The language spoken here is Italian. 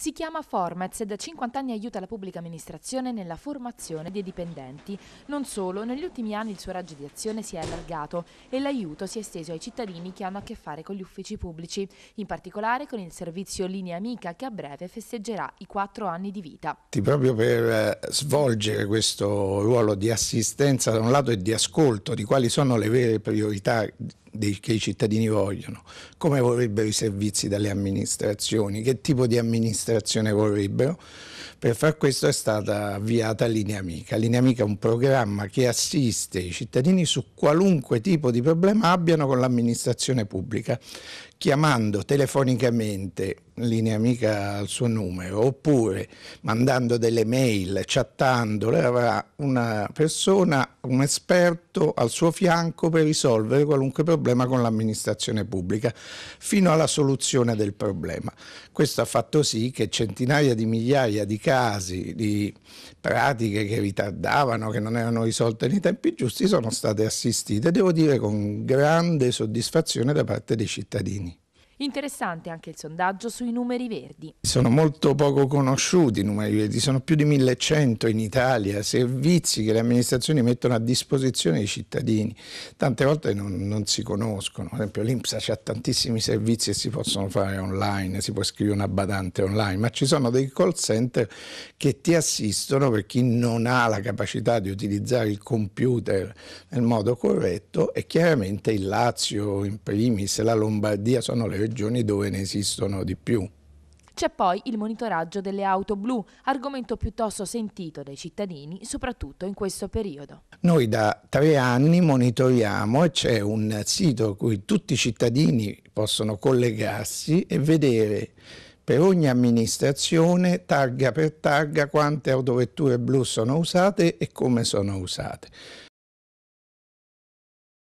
Si chiama Formats e da 50 anni aiuta la pubblica amministrazione nella formazione dei dipendenti. Non solo, negli ultimi anni il suo raggio di azione si è allargato e l'aiuto si è esteso ai cittadini che hanno a che fare con gli uffici pubblici, in particolare con il servizio Linea Amica che a breve festeggerà i 4 anni di vita. Proprio per eh, svolgere questo ruolo di assistenza da un lato e di ascolto di quali sono le vere priorità dei, che i cittadini vogliono, come vorrebbero i servizi dalle amministrazioni, che tipo di amministrazione vorrebbero per far questo è stata avviata Linea Amica. Linea Amica è un programma che assiste i cittadini su qualunque tipo di problema abbiano con l'amministrazione pubblica, chiamando telefonicamente Linea Amica al suo numero oppure mandando delle mail, chattando, avrà una persona, un esperto al suo fianco per risolvere qualunque problema con l'amministrazione pubblica fino alla soluzione del problema. Questo ha fatto sì che centinaia di migliaia di casi casi di pratiche che ritardavano, che non erano risolte nei tempi giusti, sono state assistite, devo dire, con grande soddisfazione da parte dei cittadini. Interessante anche il sondaggio sui numeri verdi. Sono molto poco conosciuti i numeri verdi, sono più di 1100 in Italia, servizi che le amministrazioni mettono a disposizione dei cittadini. Tante volte non, non si conoscono, ad esempio l'Inps ha tantissimi servizi che si possono fare online, si può scrivere una badante online, ma ci sono dei call center che ti assistono per chi non ha la capacità di utilizzare il computer nel modo corretto e chiaramente il Lazio in primis, la Lombardia sono le regioni regioni dove ne esistono di più. C'è poi il monitoraggio delle auto blu, argomento piuttosto sentito dai cittadini, soprattutto in questo periodo. Noi da tre anni monitoriamo e c'è un sito a cui tutti i cittadini possono collegarsi e vedere per ogni amministrazione, targa per targa, quante autovetture blu sono usate e come sono usate.